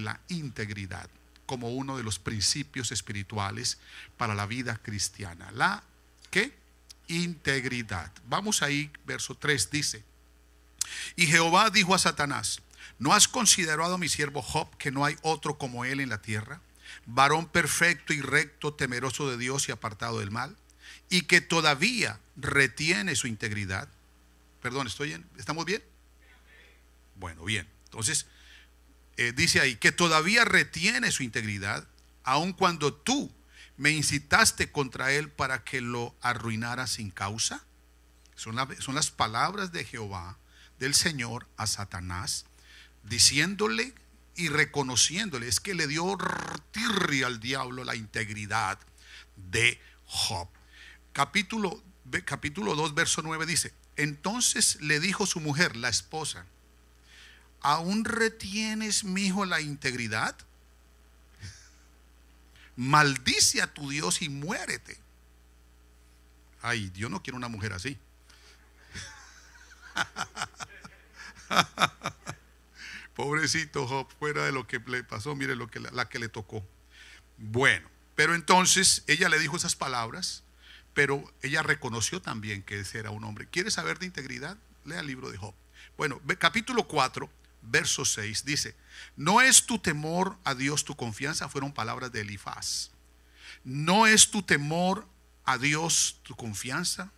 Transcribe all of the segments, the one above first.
la integridad como uno de los principios espirituales para la vida cristiana. La ¿qué? Integridad. Vamos ahí, verso 3 dice, y Jehová dijo a Satanás, ¿no has considerado a mi siervo Job que no hay otro como él en la tierra? Varón perfecto y recto, temeroso de Dios y apartado del mal, y que todavía retiene su integridad. Perdón, ¿estoy bien? ¿Estamos bien? Bueno, bien. Entonces, eh, dice ahí, que todavía retiene su integridad, aun cuando tú me incitaste contra él para que lo arruinara sin causa. Son, son las palabras de Jehová, del Señor, a Satanás, diciéndole y reconociéndole, es que le dio tirri al diablo la integridad de Job. Capítulo, capítulo 2, verso 9 dice, entonces le dijo su mujer, la esposa, ¿aún retienes, mi hijo, la integridad? Maldice a tu Dios y muérete. Ay, yo no quiero una mujer así. Pobrecito Job, fuera de lo que le pasó, mire lo que la que le tocó. Bueno, pero entonces ella le dijo esas palabras, pero ella reconoció también que ese era un hombre. ¿Quieres saber de integridad? Lea el libro de Job. Bueno, capítulo 4, verso 6, dice, no es tu temor a Dios tu confianza, fueron palabras de Elifaz. No es tu temor a Dios tu confianza,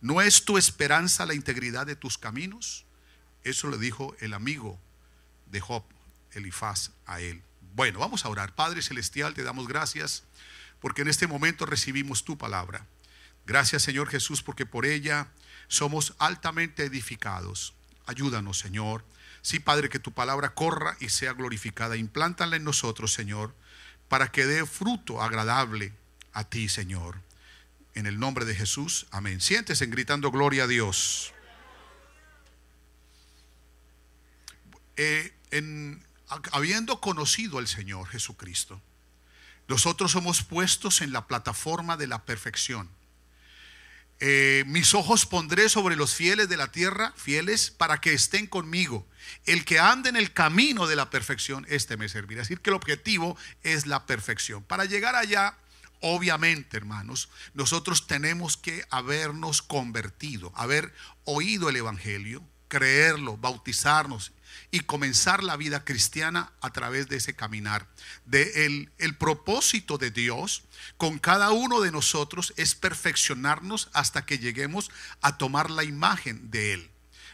no es tu esperanza la integridad de tus caminos. Eso le dijo el amigo de Job, Elifaz, a él. Bueno, vamos a orar. Padre Celestial, te damos gracias porque en este momento recibimos tu palabra. Gracias Señor Jesús porque por ella somos altamente edificados. Ayúdanos Señor Sí, Padre, que tu palabra corra y sea glorificada. Implántala en nosotros, Señor, para que dé fruto agradable a ti, Señor. En el nombre de Jesús, amén. Siéntese gritando gloria a Dios. Eh, en, habiendo conocido al Señor Jesucristo, nosotros somos puestos en la plataforma de la perfección eh, mis ojos pondré sobre los fieles de la tierra, fieles, para que estén conmigo. El que ande en el camino de la perfección, este me servirá. Es decir, que el objetivo es la perfección. Para llegar allá, obviamente, hermanos, nosotros tenemos que habernos convertido, haber oído el Evangelio, creerlo, bautizarnos y comenzar la vida cristiana a través de ese caminar. De el, propósito de Dios con cada uno de nosotros es perfeccionarnos hasta que lleguemos a tomar la imagen de Él.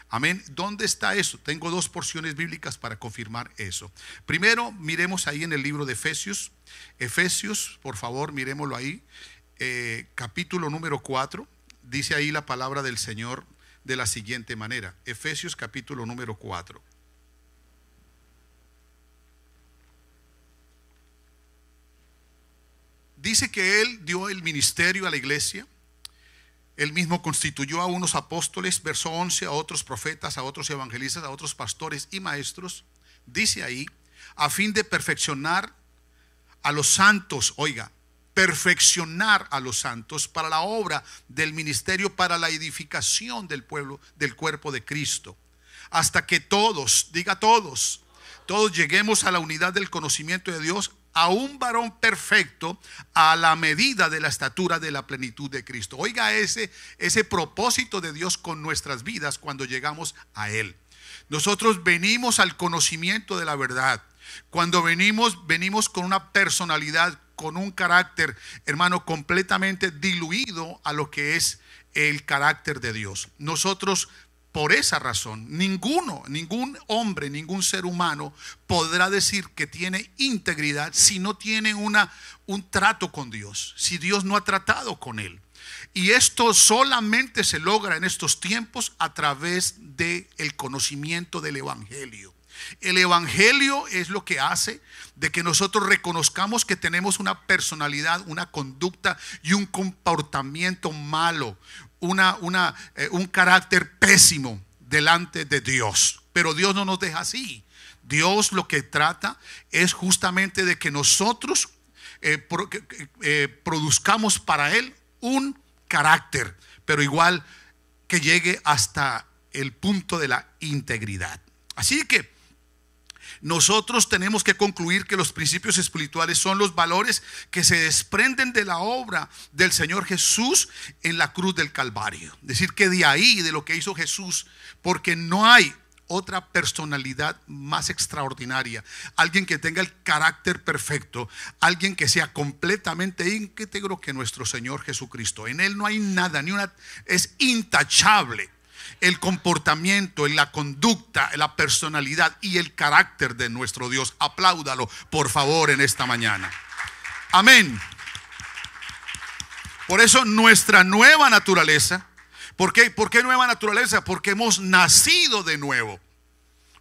Amén. ¿Dónde está eso? Tengo dos porciones bíblicas para confirmar eso. Primero, miremos ahí en el libro de Efesios. Efesios, por favor, miremoslo ahí. Eh, capítulo número 4. Dice ahí la palabra del Señor de la siguiente manera. Efesios capítulo número 4. Dice que él dio el ministerio a la iglesia. Él mismo constituyó a unos apóstoles, verso 11, a otros profetas, a otros evangelistas, a otros pastores y maestros. Dice ahí, a fin de perfeccionar a los santos, oiga, perfeccionar a los santos para la obra del ministerio, para la edificación del pueblo, del cuerpo de Cristo. Hasta que todos, diga todos, todos lleguemos a la unidad del conocimiento de Dios, a un varón perfecto a la medida de la estatura de la plenitud de Cristo. Oiga ese, ese propósito de Dios con nuestras vidas cuando llegamos a Él. Nosotros venimos al conocimiento de la verdad. Cuando venimos, venimos con una personalidad, con un carácter, hermano, completamente diluido a lo que es el carácter de Dios. Nosotros por esa razón, ninguno, ningún hombre, ningún ser humano podrá decir que tiene integridad si no tiene una, un trato con Dios, si Dios no ha tratado con él. Y esto solamente se logra en estos tiempos a través del conocimiento del Evangelio. El Evangelio es lo que hace de que nosotros reconozcamos que tenemos una personalidad, una conducta y un comportamiento malo, una, una, eh, un carácter pésimo delante de Dios. Pero Dios no nos deja así. Dios lo que trata es justamente de que nosotros eh, eh, produzcamos para Él un carácter, pero igual que llegue hasta el punto de la integridad. Así que nosotros tenemos que concluir que los principios espirituales son los valores que se desprenden de la obra del Señor Jesús en la cruz del Calvario. Decir que de ahí, de lo que hizo Jesús, porque no hay otra personalidad más extraordinaria, alguien que tenga el carácter perfecto, alguien que sea completamente íntegro que nuestro Señor Jesucristo. En él no hay nada, ni una es intachable el comportamiento, la conducta, la personalidad y el carácter de nuestro Dios. Apláudalo, por favor, en esta mañana. Amén. Por eso nuestra nueva naturaleza, ¿por qué? nueva naturaleza? Porque hemos nacido de nuevo.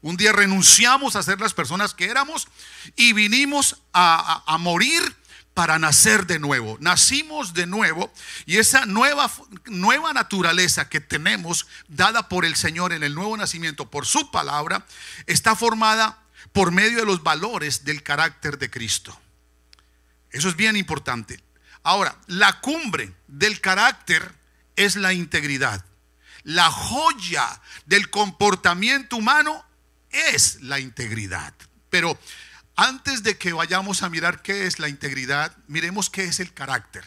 Un día renunciamos a ser las personas que éramos y vinimos a morir para nacer de nuevo. Nacimos de nuevo y esa nueva, nueva naturaleza que tenemos, dada por el Señor en el nuevo nacimiento, por su palabra, está formada por medio de los valores del carácter de Cristo. Eso es bien importante. Ahora, la cumbre del carácter es la integridad. La joya del comportamiento humano es la integridad. Pero antes de que vayamos a mirar qué es la integridad, miremos qué es el carácter.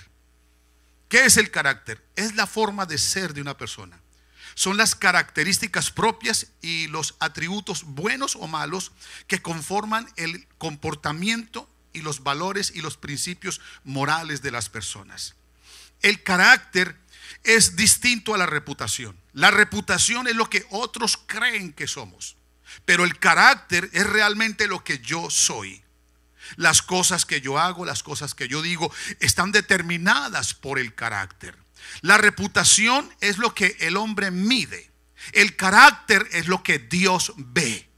¿Qué es el carácter? Es la forma de ser de una persona. Son las características propias y los atributos buenos o malos que conforman el comportamiento y los valores y los principios morales de las personas. El carácter es distinto a la reputación. La reputación es lo que otros creen que somos. Pero el carácter es realmente lo que yo soy. Las cosas que yo hago, las cosas que yo digo, están determinadas por el carácter. La reputación es lo que el hombre mide. El carácter es lo que Dios ve.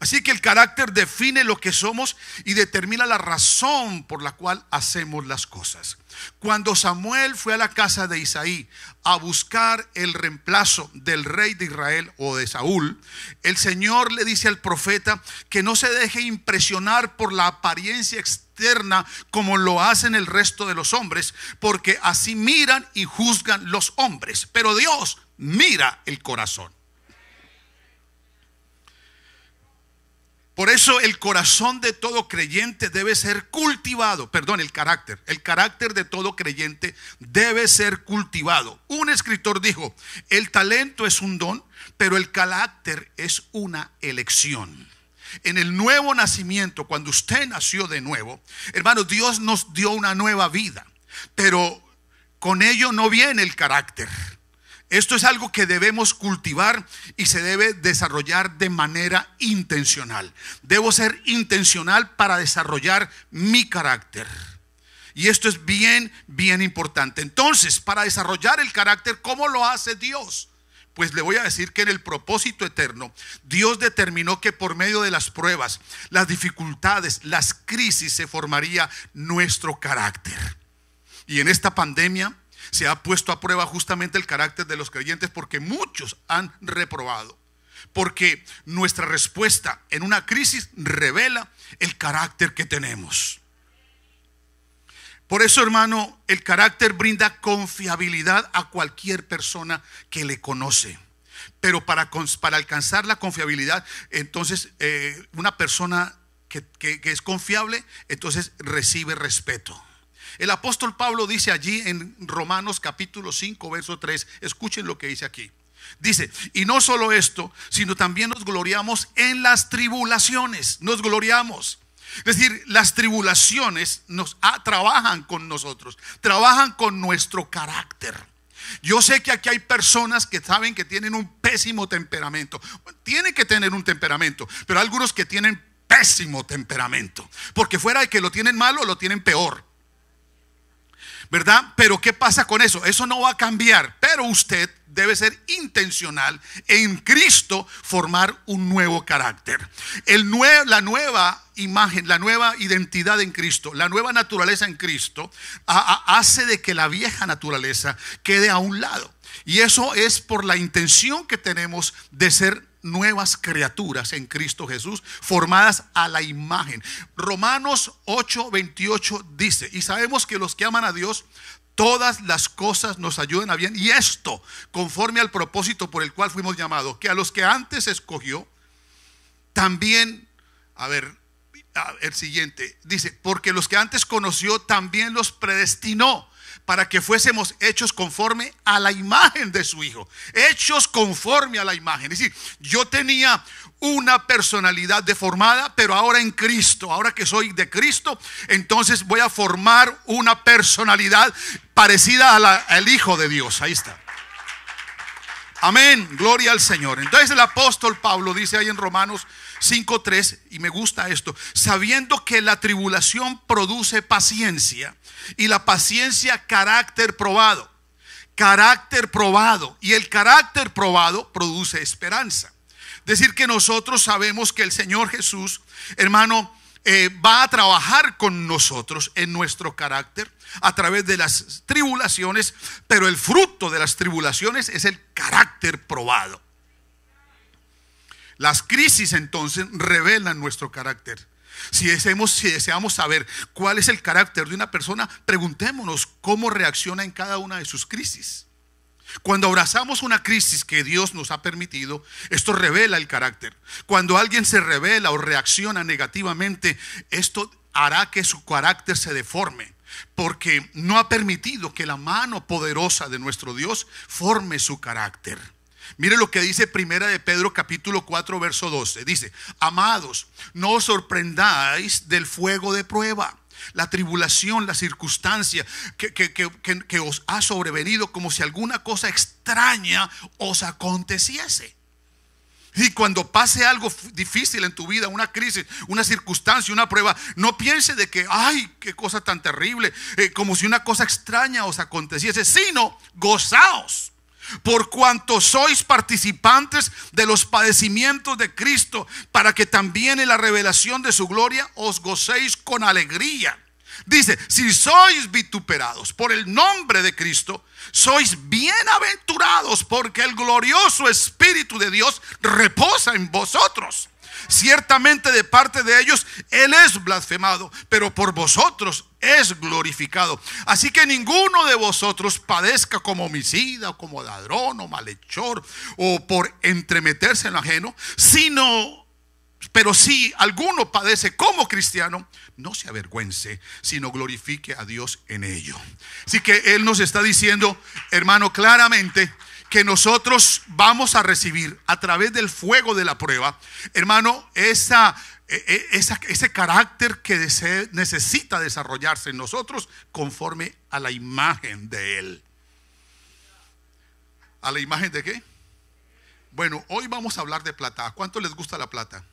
Así que el carácter define lo que somos y determina la razón por la cual hacemos las cosas. Cuando Samuel fue a la casa de Isaí a buscar el reemplazo del rey de Israel o de Saúl, el Señor le dice al profeta que no se deje impresionar por la apariencia externa como lo hacen el resto de los hombres, porque así miran y juzgan los hombres. Pero Dios mira el corazón. Por eso el corazón de todo creyente debe ser cultivado, perdón, el carácter, el carácter de todo creyente debe ser cultivado. Un escritor dijo, el talento es un don, pero el carácter es una elección. En el nuevo nacimiento, cuando usted nació de nuevo, hermano, Dios nos dio una nueva vida, pero con ello no viene el carácter. Esto es algo que debemos cultivar y se debe desarrollar de manera intencional. Debo ser intencional para desarrollar mi carácter. Y esto es bien, bien importante. Entonces, para desarrollar el carácter, ¿cómo lo hace Dios? Pues le voy a decir que en el propósito eterno, Dios determinó que por medio de las pruebas, las dificultades, las crisis, se formaría nuestro carácter. Y en esta pandemia, se ha puesto a prueba justamente el carácter de los creyentes porque muchos han reprobado. Porque nuestra respuesta en una crisis revela el carácter que tenemos. Por eso, hermano, el carácter brinda confiabilidad a cualquier persona que le conoce. Pero para, para alcanzar la confiabilidad, entonces eh, una persona que es confiable, entonces recibe respeto. El apóstol Pablo dice allí en Romanos capítulo 5, verso 3, escuchen lo que dice aquí. Dice, y no solo esto, sino también nos gloriamos en las tribulaciones, nos gloriamos. Es decir, las tribulaciones nos trabajan con nosotros, trabajan con nuestro carácter. Yo sé que aquí hay personas que saben que tienen un pésimo temperamento. tienen que tener un temperamento, pero algunos que tienen pésimo temperamento, porque fuera de que lo tienen malo, lo tienen peor. ¿verdad? Pero ¿qué pasa con eso? Eso no va a cambiar, pero usted debe ser intencional en Cristo formar un nuevo carácter. la nueva imagen, la nueva identidad en Cristo, la nueva naturaleza en Cristo, hace de que la vieja naturaleza quede a un lado. Y eso es por la intención que tenemos de ser nuevas criaturas en Cristo Jesús, formadas a la imagen. Romanos 8:28 dice, y sabemos que los que aman a Dios, todas las cosas nos ayudan a bien, y esto conforme al propósito por el cual fuimos llamados, que a los que antes escogió, también, a ver, el siguiente, dice, porque los que antes conoció, también los predestinó para que fuésemos hechos conforme a la imagen de su Hijo. Hechos conforme a la imagen. Es decir, yo tenía una personalidad deformada, pero ahora en Cristo, ahora que soy de Cristo, entonces voy a formar una personalidad parecida a la, al Hijo de Dios. Ahí está. Amén, gloria al Señor. Entonces el apóstol Pablo dice ahí en Romanos 5.3, y me gusta esto, sabiendo que la tribulación produce paciencia y la paciencia carácter probado, carácter probado, y el carácter probado produce esperanza. Decir que nosotros sabemos que el Señor Jesús, hermano, eh, va a trabajar con nosotros en nuestro carácter a través de las tribulaciones, pero el fruto de las tribulaciones es el carácter probado. Las crisis entonces revelan nuestro carácter. Si deseamos, si deseamos saber cuál es el carácter de una persona, preguntémonos cómo reacciona en cada una de sus crisis. Cuando abrazamos una crisis que Dios nos ha permitido, esto revela el carácter. Cuando alguien se revela o reacciona negativamente, esto hará que su carácter se deforme, porque no ha permitido que la mano poderosa de nuestro Dios forme su carácter. Mire lo que dice Primera de Pedro capítulo 4 verso 12. Dice, "Amados, no os sorprendáis del fuego de prueba, la tribulación, la circunstancia que, os ha sobrevenido como si alguna cosa extraña os aconteciese." Y cuando pase algo difícil en tu vida, una crisis, una circunstancia, una prueba, no piense de que, ay, qué cosa tan terrible, eh, como si una cosa extraña os aconteciese, sino gozaos por cuanto sois participantes de los padecimientos de Cristo, para que también en la revelación de su gloria os gocéis con alegría. Dice, si sois vituperados por el nombre de Cristo, sois bienaventurados porque el glorioso Espíritu de Dios reposa en vosotros ciertamente de parte de ellos Él es blasfemado, pero por vosotros es glorificado. Así que ninguno de vosotros padezca como homicida, o como ladrón, o malhechor, o por entremeterse en lo ajeno, sino, pero si alguno padece como cristiano, no se avergüence, sino glorifique a Dios en ello. Así que Él nos está diciendo, hermano, claramente, que nosotros vamos a recibir a través del fuego de la prueba, hermano, esa, e, e, ese carácter que necesita desarrollarse en nosotros conforme a la imagen de Él. ¿A la imagen de qué? Bueno, hoy vamos a hablar de plata. ¿A cuánto les gusta la plata?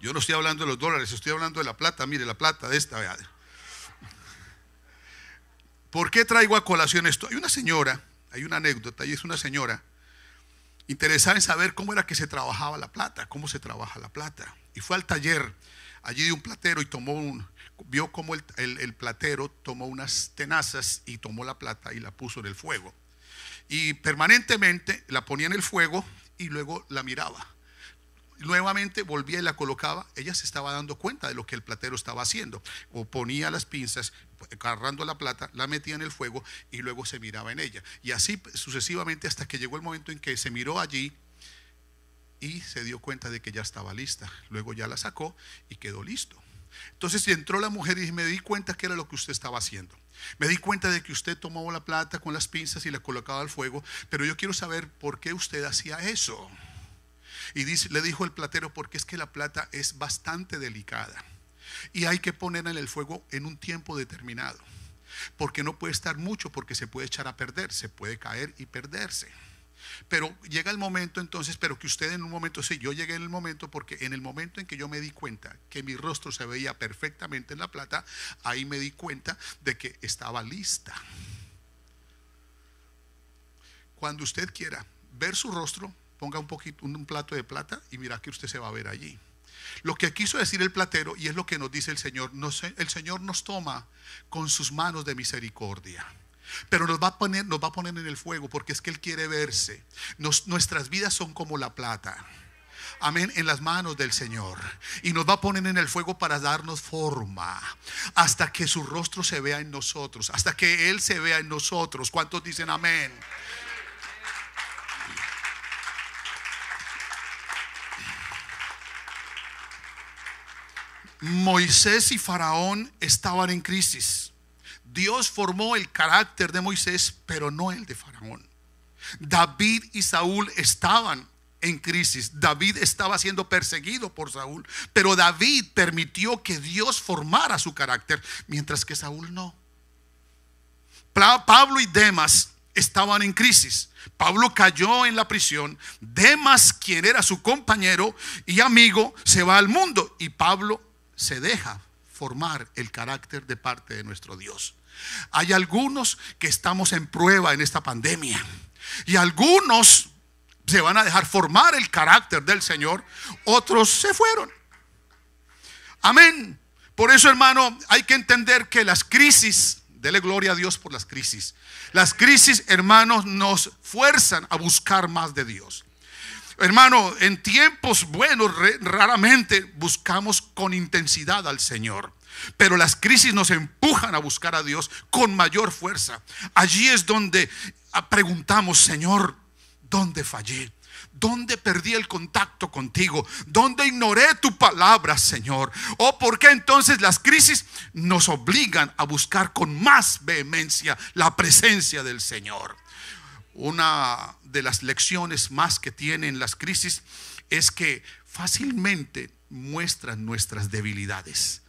Yo no estoy hablando de los dólares, estoy hablando de la plata. Mire, la plata de esta. ¿Por qué traigo a colación esto? Hay una señora, hay una anécdota, y es una señora interesada en saber cómo era que se trabajaba la plata, cómo se trabaja la plata. Y fue al taller allí de un platero y tomó un, vio cómo el, el platero tomó unas tenazas y tomó la plata y la puso en el fuego. Y permanentemente la ponía en el fuego y luego la miraba nuevamente volvía y la colocaba, ella se estaba dando cuenta de lo que el platero estaba haciendo. O ponía las pinzas, agarrando la plata, la metía en el fuego y luego se miraba en ella. Y así sucesivamente hasta que llegó el momento en que se miró allí y se dio cuenta de que ya estaba lista. Luego ya la sacó y quedó listo. Entonces entró la mujer y me di cuenta que era lo que usted estaba haciendo. Me di cuenta de que usted tomaba la plata con las pinzas y la colocaba al fuego, pero yo quiero saber por qué usted hacía eso. Y le dijo el platero, porque es que la plata es bastante delicada y hay que ponerla en el fuego en un tiempo determinado, porque no puede estar mucho, porque se puede echar a perder, se puede caer y perderse. Pero llega el momento entonces, pero que usted en un momento, sí, yo llegué en el momento porque en el momento en que yo me di cuenta que mi rostro se veía perfectamente en la plata, ahí me di cuenta de que estaba lista. Cuando usted quiera ver su rostro, ponga un, poquito, un, plato de plata y mira que usted se va a ver allí. Lo que quiso decir el platero, y es lo que nos dice el Señor, el Señor nos toma con sus manos de misericordia. Pero nos va, a poner, nos va a poner en el fuego porque es que Él quiere verse. nuestras vidas son como la plata. Amén, en las manos del Señor. Y nos va a poner en el fuego para darnos forma. Hasta que su rostro se vea en nosotros. Hasta que Él se vea en nosotros. ¿Cuántos dicen amén? Moisés y Faraón estaban en crisis. Dios formó el carácter de Moisés, pero no el de Faraón. David y Saúl estaban en crisis. David estaba siendo perseguido por Saúl, pero David permitió que Dios formara su carácter, mientras que Saúl no. Pablo y Demas estaban en crisis. Pablo cayó en la prisión. Demas, quien era su compañero y amigo, se va al mundo y Pablo se deja formar el carácter de parte de nuestro Dios. Hay algunos que estamos en prueba en esta pandemia y algunos se van a dejar formar el carácter del Señor, otros se fueron. Amén. Por eso, hermano, hay que entender que las crisis Dele gloria a Dios por las crisis. Las crisis, hermanos, nos fuerzan a buscar más de Dios. Hermano, en tiempos buenos raramente buscamos con intensidad al Señor. Pero las crisis nos empujan a buscar a Dios con mayor fuerza. Allí es donde ah, preguntamos, Señor, ¿dónde fallé? ¿Dónde perdí el contacto contigo? ¿Dónde ignoré tu palabra, Señor? ¿O por qué entonces las crisis nos obligan a buscar con más vehemencia la presencia del Señor? una de las lecciones más que tienen las crisis es que fácilmente muestran nuestras debilidades.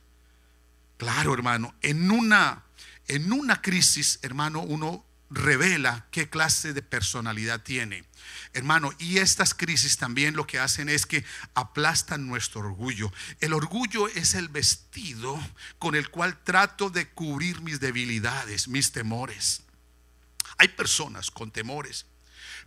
Claro, hermano, en una, en una crisis, hermano, uno revela qué clase de personalidad tiene. Hermano, y estas crisis también lo que hacen es que aplastan nuestro orgullo. El orgullo es el vestido con el cual trato de cubrir mis debilidades, mis temores. Hay personas con temores.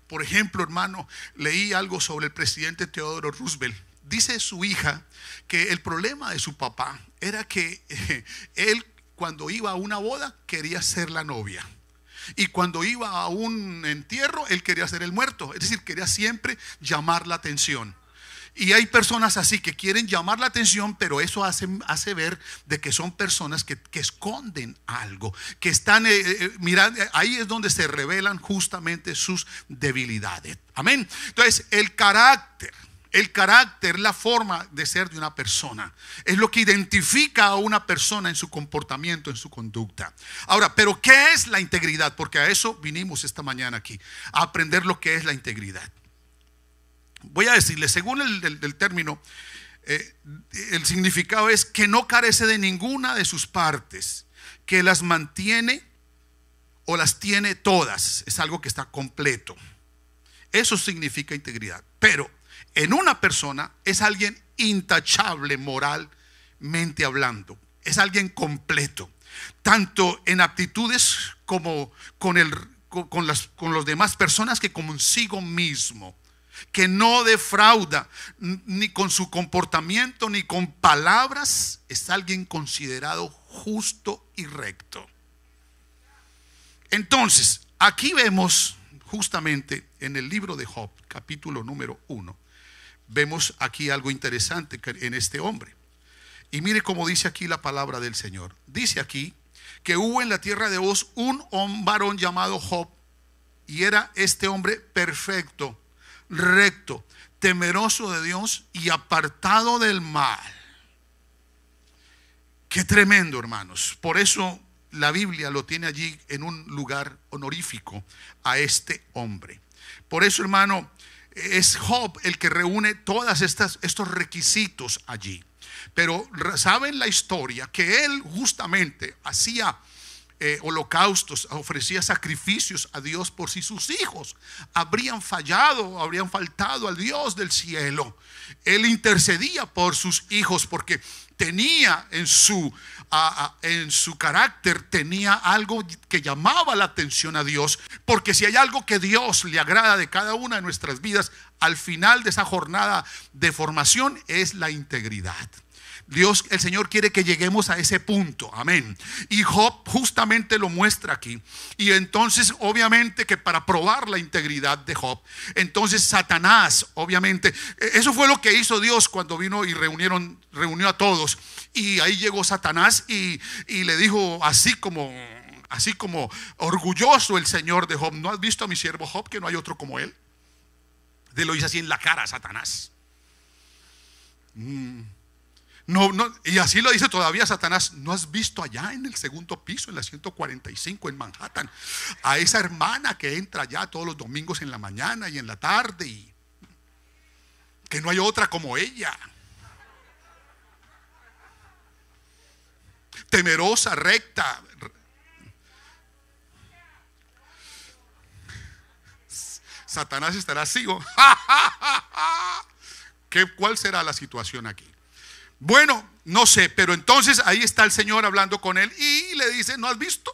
Por ejemplo, hermano, leí algo sobre el presidente Teodoro Roosevelt. Dice su hija que el problema de su papá era que eh, él cuando iba a una boda quería ser la novia. Y cuando iba a un entierro, él quería ser el muerto. Es decir, quería siempre llamar la atención. Y hay personas así que quieren llamar la atención, pero eso hace, hace ver de que son personas que, esconden algo, que están, eh, eh, eh, mirando, ahí es donde se revelan justamente sus debilidades. Amén. Entonces, el carácter, el carácter, la forma de ser de una persona, es lo que identifica a una persona en su comportamiento, en su conducta. Ahora, pero ¿qué es la integridad? Porque a eso vinimos esta mañana aquí, a aprender lo que es la integridad. Voy a decirle, según el, término, eh, el significado es que no carece de ninguna de sus partes, que las mantiene o las tiene todas. Es algo que está completo. Eso significa integridad. Pero en una persona es alguien intachable moralmente hablando. Es alguien completo, tanto en aptitudes como con, el, las, con los demás personas que consigo mismo que no defrauda ni con su comportamiento ni con palabras, es alguien considerado justo y recto. Entonces, aquí vemos justamente en el libro de Job, capítulo número uno vemos aquí algo interesante en este hombre. Y mire cómo dice aquí la palabra del Señor. Dice aquí que hubo en la tierra de Vos un varón llamado Job, y era este hombre perfecto recto, temeroso de Dios y apartado del mal. Qué tremendo, hermanos. Por eso la Biblia lo tiene allí en un lugar honorífico a este hombre. Por eso, hermano, es Job el que reúne todos estos requisitos allí. Pero saben la historia que él justamente hacía eh, holocaustos, ofrecía sacrificios a Dios por si sus hijos habrían fallado, habrían faltado al Dios del cielo. Él intercedía por sus hijos porque tenía en su, en su carácter, tenía algo que llamaba la atención a Dios, porque si hay algo que Dios le agrada de cada una de nuestras vidas, al final de esa jornada de formación es la integridad. Dios, el Señor quiere que lleguemos a ese punto. Amén. Y Job justamente lo muestra aquí. Y entonces, obviamente, que para probar la integridad de Job, entonces Satanás, obviamente, e-, eso fue lo que hizo Dios cuando vino y reunieron, reunió a todos. Y ahí llegó Satanás y, le dijo así como así como orgulloso el Señor de Job. ¿No has visto a mi siervo Job que no hay otro como él? De lo hizo así en la cara Satanás. Mm. No, no, y así lo dice todavía Satanás. ¿No has visto allá en el segundo piso, en la 145 en Manhattan, a esa hermana que entra allá todos los domingos en la mañana y en la tarde? Y que no hay otra como ella. Temerosa, recta. Satanás estará así. ¿Qué, ¿Cuál será la situación aquí? Bueno, no sé, pero entonces ahí está el Señor hablando con él y le dice, ¿no has visto?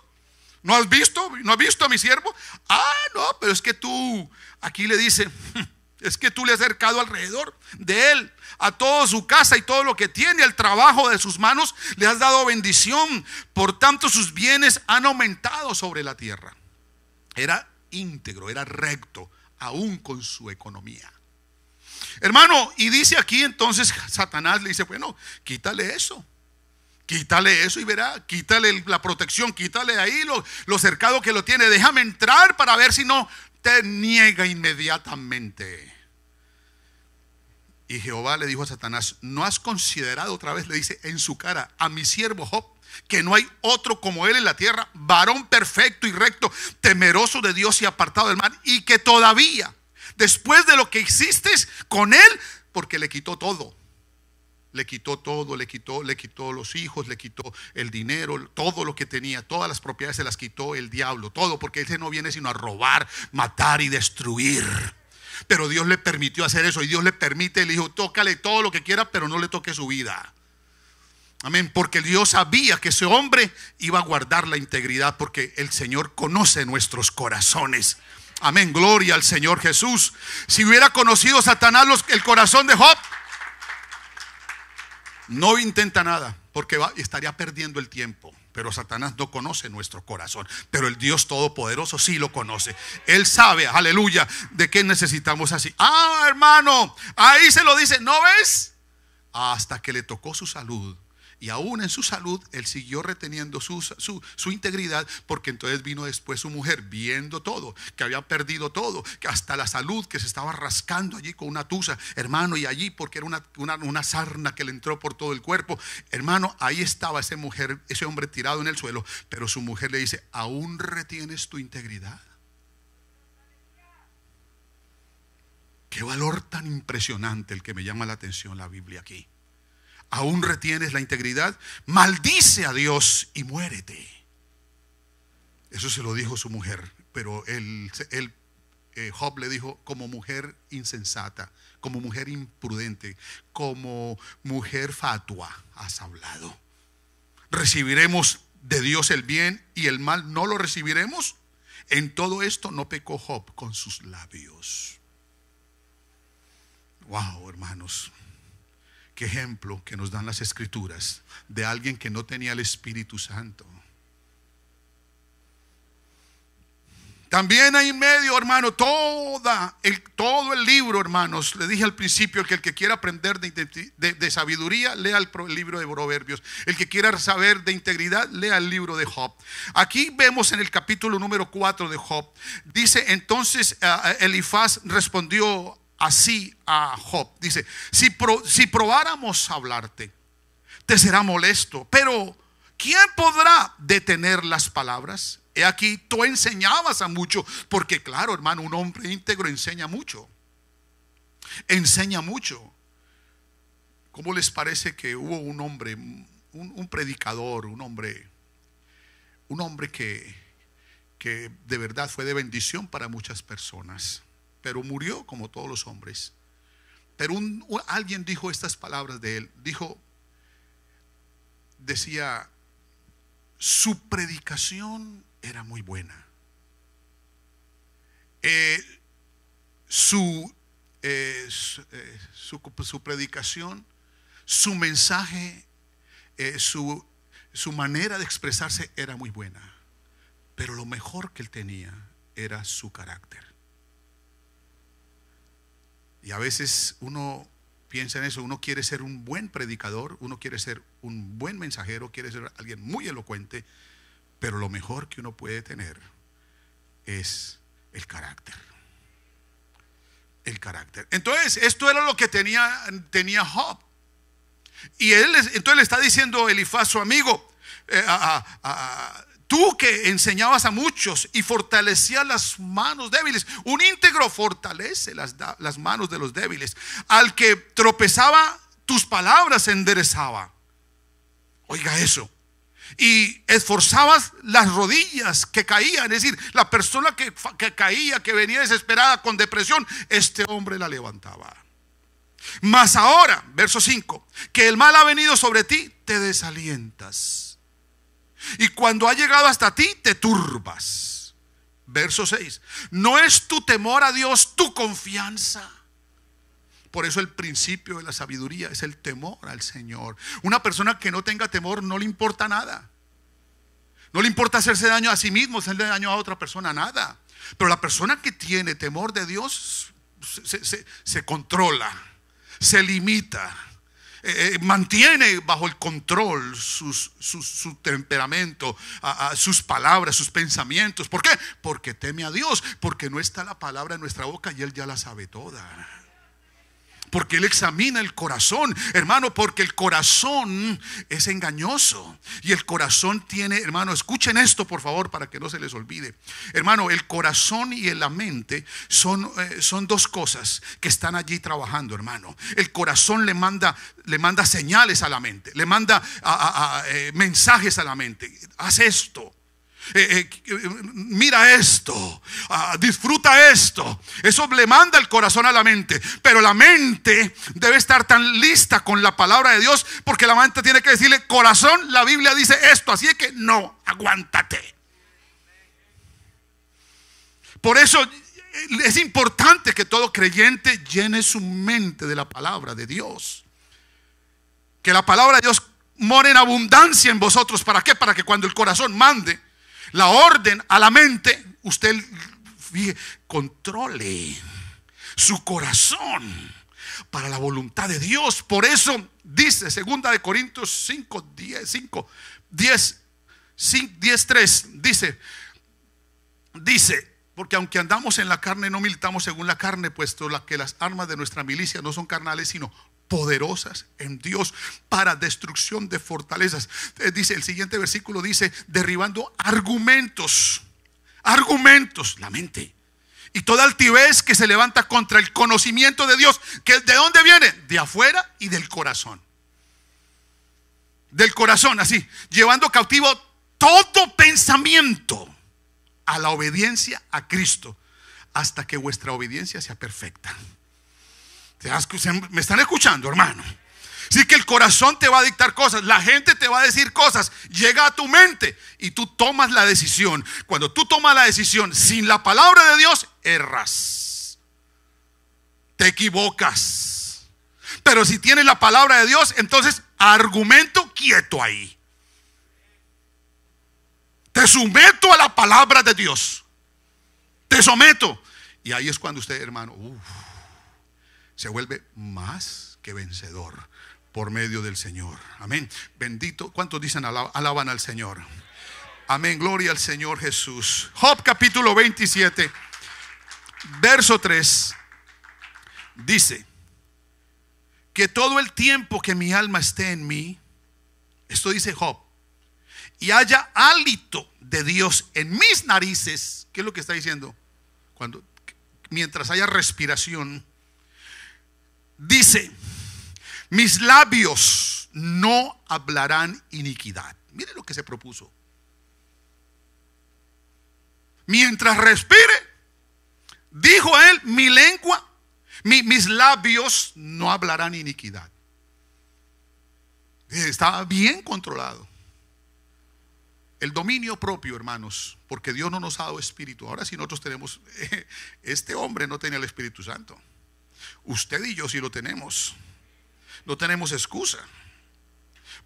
¿No has visto? ¿No has visto a mi siervo? Ah, no, pero es que tú, aquí le dice, es que tú le has acercado alrededor de él, a toda su casa y todo lo que tiene, al trabajo de sus manos, le has dado bendición. Por tanto, sus bienes han aumentado sobre la tierra. Era íntegro, era recto, aún con su economía. Hermano, y dice aquí entonces Satanás le dice, bueno, quítale eso. Quítale eso y verá, quítale la protección, quítale ahí lo, cercado que lo tiene, déjame entrar para ver si no te niega inmediatamente. Y Jehová le dijo a Satanás, ¿no has considerado otra vez, le dice en su cara, a mi siervo Job, que no hay otro como él en la tierra, varón perfecto y recto, temeroso de Dios y apartado del mal, y que todavía después de lo que hiciste con él, porque le quitó todo. Le quitó todo, le quitó, le quitó los hijos, le quitó el dinero, todo lo que tenía, todas las propiedades se las quitó el diablo, todo, porque ese no viene sino a robar, matar y destruir. Pero Dios le permitió hacer eso y Dios le permite, le dijo, tócale todo lo que quiera, pero no le toque su vida. Amén, porque Dios sabía que ese hombre iba a guardar la integridad porque el Señor conoce nuestros corazones. Amén, gloria al Señor Jesús. Si hubiera conocido Satanás el corazón de Job, no intenta nada, porque estaría perdiendo el tiempo. Pero Satanás no conoce nuestro corazón. Pero el Dios Todopoderoso sí lo conoce. Él sabe, aleluya, de qué necesitamos así. Ah, hermano, ahí se lo dice, ¿no ves? Hasta que le tocó su salud, y aún en su salud, él siguió reteniendo su, su, integridad, porque entonces vino después su mujer, viendo todo, que había perdido todo, que hasta la salud, que se estaba rascando allí con una tusa, hermano, y allí, porque era una, sarna que le entró por todo el cuerpo. Hermano, ahí estaba mujer, ese hombre tirado en el suelo, pero su mujer le dice, ¿aún retienes tu integridad? Qué valor tan impresionante el que me llama la atención la Biblia aquí. ¿Aún retienes la integridad? Maldice a Dios y muérete. Eso se lo dijo su mujer, pero él, eh, Job le dijo, como mujer insensata, como mujer imprudente, como mujer fatua, has hablado. ¿Recibiremos de Dios el bien y el mal no lo recibiremos? En todo esto no pecó Job con sus labios. Wow, hermanos. Qué ejemplo que nos dan las escrituras de alguien que no tenía el Espíritu Santo. También hay medio, hermano, toda, todo el libro, hermanos. Le dije al principio que el que quiera aprender de, de, sabiduría, lea el, libro de Proverbios. El que quiera saber de integridad, lea el libro de Job. Aquí vemos en el capítulo número 4 de Job. Dice entonces, ah, ah, Elifaz respondió así a Job. Dice, si, pro, si probáramos hablarte, te será molesto, pero ¿quién podrá detener las palabras? He aquí, tú enseñabas a mucho, porque claro, hermano, un hombre íntegro enseña mucho. Enseña mucho. ¿Cómo les parece que hubo un hombre, un, predicador, un hombre, un hombre que, que de verdad fue de bendición para muchas personas? pero murió como todos los hombres. Pero alguien dijo estas palabras de él. Dijo, decía, su predicación era muy buena. Eh, eh, eh, su, su, predicación, su mensaje, su manera de expresarse era muy buena. Pero lo mejor que él tenía era su carácter. Y a veces uno piensa en eso, uno quiere ser un buen predicador, uno quiere ser un buen mensajero, quiere ser alguien muy elocuente, pero lo mejor que uno puede tener es el carácter. El carácter. Entonces, esto era lo que tenía, tenía Job. Y él entonces le está diciendo Elifaz, su amigo, eh, a, a, a, Tú que enseñabas a muchos y fortalecías las manos débiles. Un íntegro fortalece las, manos de los débiles. Al que tropezaba, tus palabras enderezaba. Oiga eso. Y esforzabas las rodillas que caían. Es decir, la persona que, que caía, que venía desesperada con depresión, este hombre la levantaba. Mas ahora, verso 5, que el mal ha venido sobre ti, te desalientas y cuando ha llegado hasta ti, te turbas. Verso 6. No es tu temor a Dios tu confianza. Por eso el principio de la sabiduría es el temor al Señor. Una persona que no tenga temor no le importa nada. No le importa hacerse daño a sí mismo, hacerle daño a otra persona, nada. Pero la persona que tiene temor de Dios se, se controla, se limita eh, eh, mantiene bajo el control sus, su temperamento, sus palabras, sus pensamientos. ¿Por qué? Porque teme a Dios, porque no está la palabra en nuestra boca y Él ya la sabe toda porque Él examina el corazón, hermano, porque el corazón es engañoso. Y el corazón tiene, hermano, escuchen esto por favor para que no se les olvide. Hermano, el corazón y la mente son, eh, son dos cosas que están allí trabajando, hermano. El corazón le manda, le manda señales a la mente, le manda a, eh, mensajes a la mente. Haz esto eh, eh, eh, mira esto, ah, disfruta esto. Eso le manda el corazón a la mente. Pero la mente debe estar tan lista con la palabra de Dios porque la mente tiene que decirle, corazón, la Biblia dice esto, así es que no, aguántate. Por eso es importante que todo creyente llene su mente de la palabra de Dios. Que la palabra de Dios more en abundancia en vosotros. ¿Para qué? Para que cuando el corazón mande, la orden a la mente, usted controle su corazón para la voluntad de Dios. Por eso dice segunda de Corintios 5 10 5 10 5, 10 3 dice dice porque aunque andamos en la carne no militamos según la carne, puesto que las armas de nuestra milicia no son carnales, sino poderosas en Dios para destrucción de fortalezas. Eh, dice el siguiente versículo dice derribando argumentos. Argumentos, la mente. Y toda altivez que se levanta contra el conocimiento de Dios, que de dónde viene? De afuera y del corazón. Del corazón, así, llevando cautivo todo pensamiento a la obediencia a Cristo, hasta que vuestra obediencia sea perfecta. ¿Me están escuchando, hermano? Así que el corazón te va a dictar cosas, la gente te va a decir cosas, llega a tu mente y tú tomas la decisión. Cuando tú tomas la decisión sin la palabra de Dios, erras. Te equivocas. Pero si tienes la palabra de Dios, entonces argumento quieto ahí. Te someto a la palabra de Dios. Te someto. Y ahí es cuando usted, hermano, uff se vuelve más que vencedor por medio del Señor. Amén. Bendito. ¿Cuántos dicen alaban al Señor? Amén. Gloria al Señor Jesús. Job capítulo 27, verso 3. Dice, que todo el tiempo que mi alma esté en mí, esto dice Job, y haya hálito de Dios en mis narices, ¿qué es lo que está diciendo? Cuando mientras haya respiración, dice, mis labios no hablarán iniquidad. Mire lo que se propuso. Mientras respire, dijo él, mi lengua, mis labios no hablarán iniquidad. Estaba bien controlado. El dominio propio, hermanos, porque Dios no nos ha dado espíritu. Ahora si nosotros tenemos, este hombre no tenía el Espíritu Santo. Usted y yo si lo tenemos. No tenemos excusa.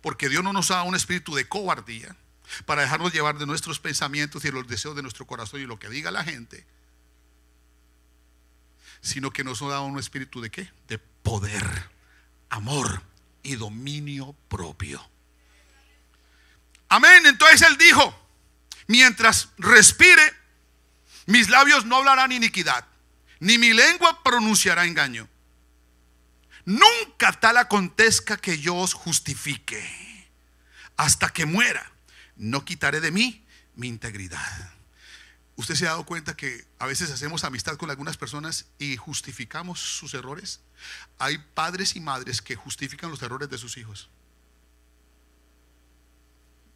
Porque Dios no nos da un espíritu de cobardía para dejarnos llevar de nuestros pensamientos y los deseos de nuestro corazón y lo que diga la gente. Sino que nos ha dado un espíritu de qué? De poder, amor y dominio propio. Amén. Entonces él dijo, mientras respire, mis labios no hablarán iniquidad ni mi lengua pronunciará engaño. Nunca tal acontezca que yo os justifique. Hasta que muera, no quitaré de mí mi integridad. ¿Usted se ha dado cuenta que a veces hacemos amistad con algunas personas y justificamos sus errores? Hay padres y madres que justifican los errores de sus hijos.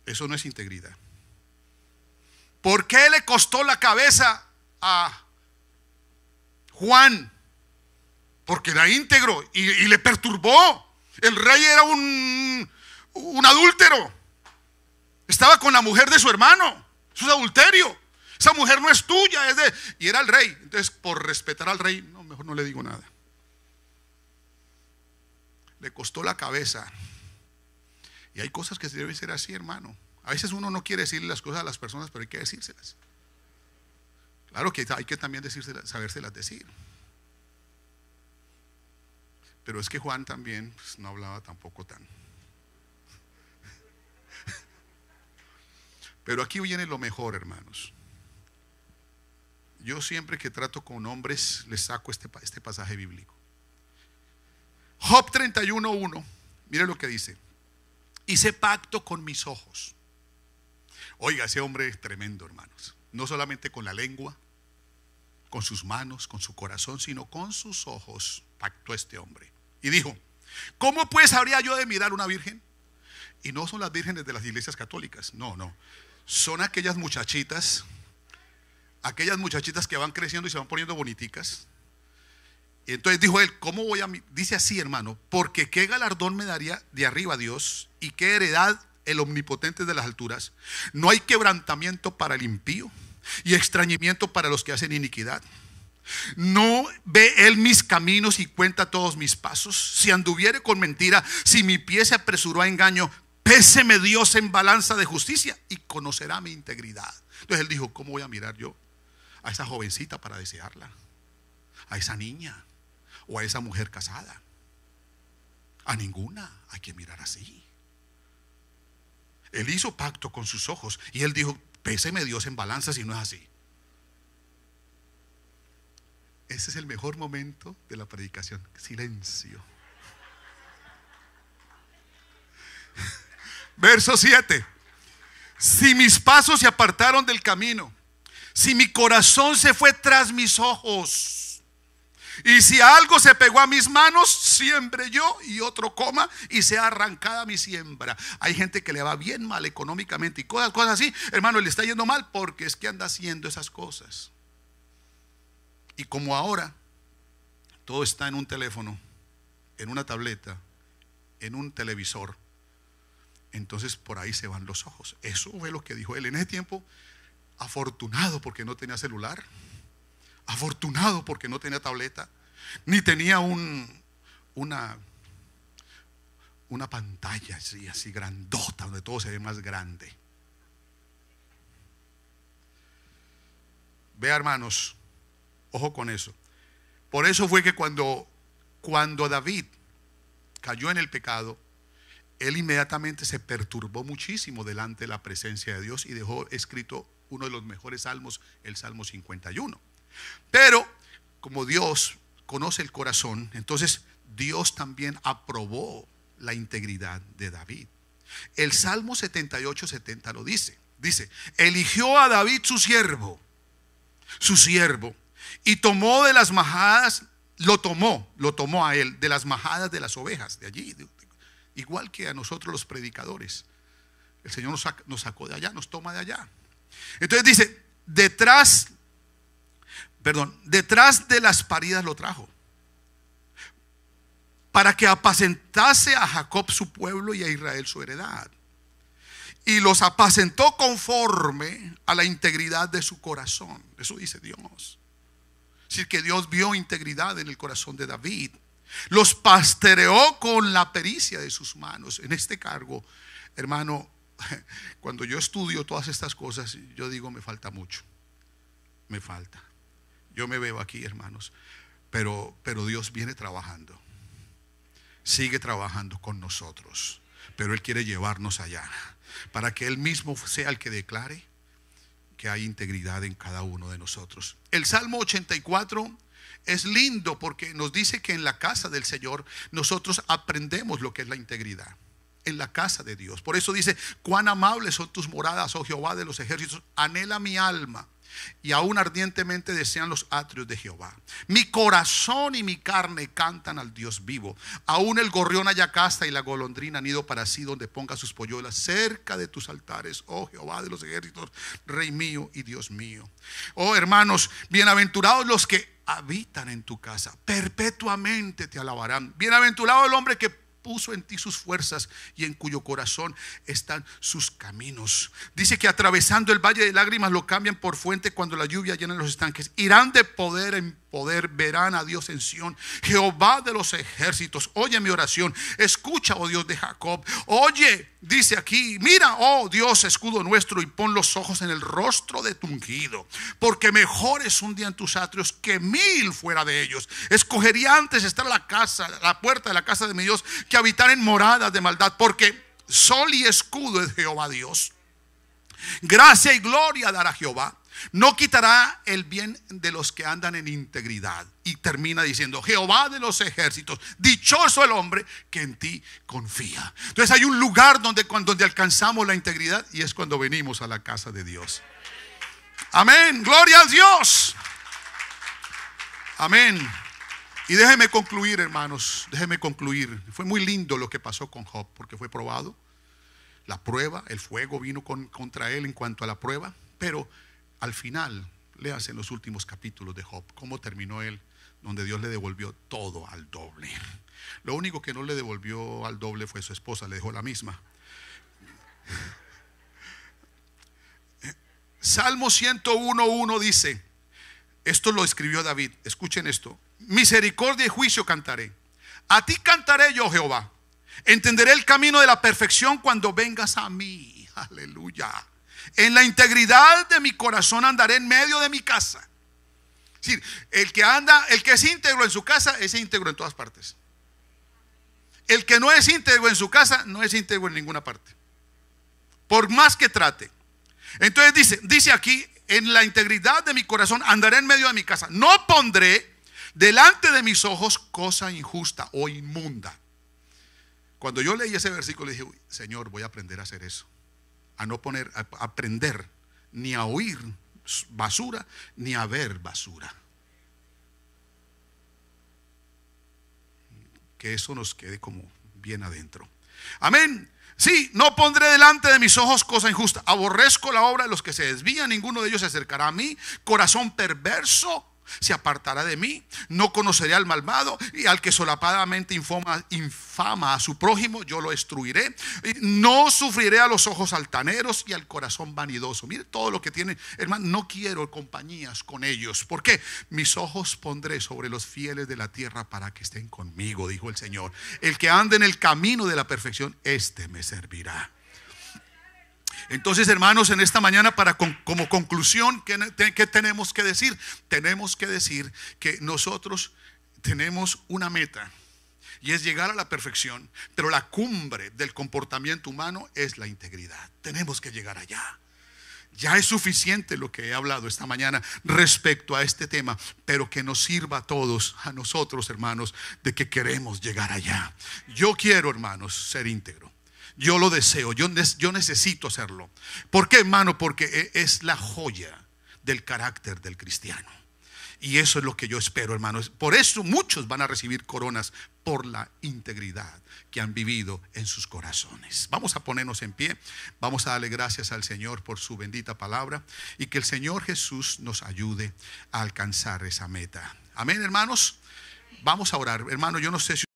Eso no es integridad. ¿Por qué le costó la cabeza a Juan, porque era íntegro y, le perturbó. El rey era un, un adúltero. Estaba con la mujer de su hermano. Eso es adulterio. Esa mujer no es tuya, Y era el rey. Entonces, por respetar al rey, no, mejor no le digo nada. Le costó la cabeza. Y hay cosas que se deben ser así, hermano. A veces uno no quiere decir las cosas a las personas, pero hay que decírselas. Claro que hay que también sabérselas decir. Pero es que Juan también pues, no hablaba tampoco tan. Pero aquí viene lo mejor, hermanos. Yo siempre que trato con hombres les saco este, este pasaje bíblico. Job 31.1, mire lo que dice. Hice pacto con mis ojos. Oiga, ese hombre es tremendo, hermanos no solamente con la lengua, con sus manos, con su corazón, sino con sus ojos, pactó este hombre. Y dijo, ¿cómo pues habría yo de mirar una virgen? Y no son las vírgenes de las iglesias católicas, no, no. Son aquellas muchachitas, aquellas muchachitas que van creciendo y se van poniendo boniticas. Y entonces dijo él, ¿cómo voy a...? Dice así, hermano, porque qué galardón me daría de arriba Dios y qué heredad el omnipotente de las alturas. No hay quebrantamiento para el impío y extrañimiento para los que hacen iniquidad. No ve él mis caminos y cuenta todos mis pasos. Si anduviere con mentira, si mi pie se apresuró a engaño, péseme Dios en balanza de justicia y conocerá mi integridad. Entonces él dijo, ¿cómo voy a mirar yo a esa jovencita para desearla? A esa niña o a esa mujer casada. A ninguna hay que mirar así. Él hizo pacto con sus ojos y él dijo, péseme Dios en balanza si no es así. Ese es el mejor momento de la predicación. Silencio. Verso 7. Si mis pasos se apartaron del camino, si mi corazón se fue tras mis ojos, y si algo se pegó a mis manos, siempre yo y otro coma y sea arrancada mi siembra. Hay gente que le va bien mal económicamente y cosas, cosas así. Hermano, le está yendo mal porque es que anda haciendo esas cosas. Y como ahora todo está en un teléfono, en una tableta, en un televisor, entonces por ahí se van los ojos. Eso fue lo que dijo él en ese tiempo. Afortunado porque no tenía celular afortunado porque no tenía tableta, ni tenía un, una, una pantalla así, así grandota, donde todo se ve más grande. Vea, hermanos, ojo con eso. Por eso fue que cuando, cuando David cayó en el pecado, él inmediatamente se perturbó muchísimo delante de la presencia de Dios y dejó escrito uno de los mejores salmos, el Salmo 51. Pero como Dios conoce el corazón, entonces Dios también aprobó la integridad de David. El Salmo 78, 70 lo dice. Dice, eligió a David su siervo, su siervo, y tomó de las majadas, lo tomó, lo tomó a él, de las majadas de las ovejas, de allí, igual que a nosotros los predicadores. El Señor nos, sacó de allá, nos toma de allá. Entonces dice, detrás perdón, detrás de las paridas lo trajo. Para que apacentase a Jacob su pueblo y a Israel su heredad. Y los apacentó conforme a la integridad de su corazón. Eso dice Dios. Es decir, que Dios vio integridad en el corazón de David. Los pastoreó con la pericia de sus manos. En este cargo, hermano, cuando yo estudio todas estas cosas, yo digo, me falta mucho. Me falta yo me veo aquí, hermanos. Pero, pero Dios viene trabajando. Sigue trabajando con nosotros. Pero Él quiere llevarnos allá. Para que Él mismo sea el que declare que hay integridad en cada uno de nosotros. El Salmo 84 es lindo porque nos dice que en la casa del Señor nosotros aprendemos lo que es la integridad. En la casa de Dios. Por eso dice, cuán amables son tus moradas, oh Jehová de los ejércitos. Anhela mi alma y aún ardientemente desean los atrios de Jehová. Mi corazón y mi carne cantan al Dios vivo. Aún el gorrión ayacasta y la golondrina han ido para sí donde ponga sus polluelas cerca de tus altares, oh Jehová de los ejércitos, Rey mío y Dios mío. Oh hermanos, bienaventurados los que habitan en tu casa, perpetuamente te alabarán. Bienaventurado el hombre que puso en ti sus fuerzas y en cuyo corazón están sus caminos. Dice que atravesando el valle de lágrimas lo cambian por fuente cuando la lluvia llena los estanques. Irán de poder en poder, verán a Dios en Sión. Jehová de los ejércitos, oye mi oración, escucha, oh Dios de Jacob. Oye, dice aquí, mira, oh Dios, escudo nuestro, y pon los ojos en el rostro de tu ungido, porque mejor es un día en tus atrios que mil fuera de ellos. Escogería antes estar la casa, la puerta de la casa de mi Dios, que habitar en moradas de maldad, porque sol y escudo es Jehová Dios. Gracia y gloria dará Jehová. No quitará el bien de los que andan en integridad. Y termina diciendo, Jehová de los ejércitos, dichoso el hombre que en ti confía. Entonces hay un lugar donde, donde alcanzamos la integridad y es cuando venimos a la casa de Dios. Amén, gloria a Dios. Amén. Y déjeme concluir, hermanos, déjeme concluir. Fue muy lindo lo que pasó con Job, porque fue probado. La prueba, el fuego vino contra él en cuanto a la prueba, pero al final, leas en los últimos capítulos de Job, cómo terminó él, donde Dios le devolvió todo al doble. Lo único que no le devolvió al doble fue su esposa, le dejó la misma. Salmo 101.1 dice, esto lo escribió David. Escuchen esto. Misericordia y juicio cantaré. A ti cantaré yo, Jehová. Entenderé el camino de la perfección cuando vengas a mí. Aleluya. En la integridad de mi corazón andaré en medio de mi casa. Es decir, el que anda, el que es íntegro en su casa es íntegro en todas partes. El que no es íntegro en su casa no es íntegro en ninguna parte. Por más que trate. Entonces dice, dice aquí en la integridad de mi corazón andaré en medio de mi casa. No pondré delante de mis ojos cosa injusta o inmunda. Cuando yo leí ese versículo Le dije, Señor, voy a aprender a hacer eso. A no poner, a aprender ni a oír basura, ni a ver basura. Que eso nos quede como bien adentro. Amén. Sí, no pondré delante de mis ojos cosa injusta. Aborrezco la obra de los que se desvían, ninguno de ellos se acercará a mí. Corazón perverso se apartará de mí. No conoceré al malvado y al que solapadamente infama, infama a su prójimo, yo lo destruiré. No sufriré a los ojos altaneros y al corazón vanidoso. Mire todo lo que tiene, hermano. No quiero compañías con ellos. porque Mis ojos pondré sobre los fieles de la tierra para que estén conmigo, dijo el Señor. El que ande en el camino de la perfección, este me servirá. Entonces, hermanos, en esta mañana, para como conclusión, ¿qué tenemos que decir? Tenemos que decir que nosotros tenemos una meta y es llegar a la perfección, pero la cumbre del comportamiento humano es la integridad. Tenemos que llegar allá. Ya es suficiente lo que he hablado esta mañana respecto a este tema, pero que nos sirva a todos, a nosotros hermanos, de que queremos llegar allá. Yo quiero, hermanos, ser íntegro. Yo lo deseo, yo, yo necesito hacerlo. ¿Por qué, hermano? Porque e-, es la joya del carácter del cristiano. Y eso es lo que yo espero, hermanos. Por eso muchos van a recibir coronas por la integridad que han vivido en sus corazones. Vamos a ponernos en pie, vamos a darle gracias al Señor por su bendita palabra y que el Señor Jesús nos ayude a alcanzar esa meta. Amén, hermanos. Vamos a orar. Hermano, yo no sé si...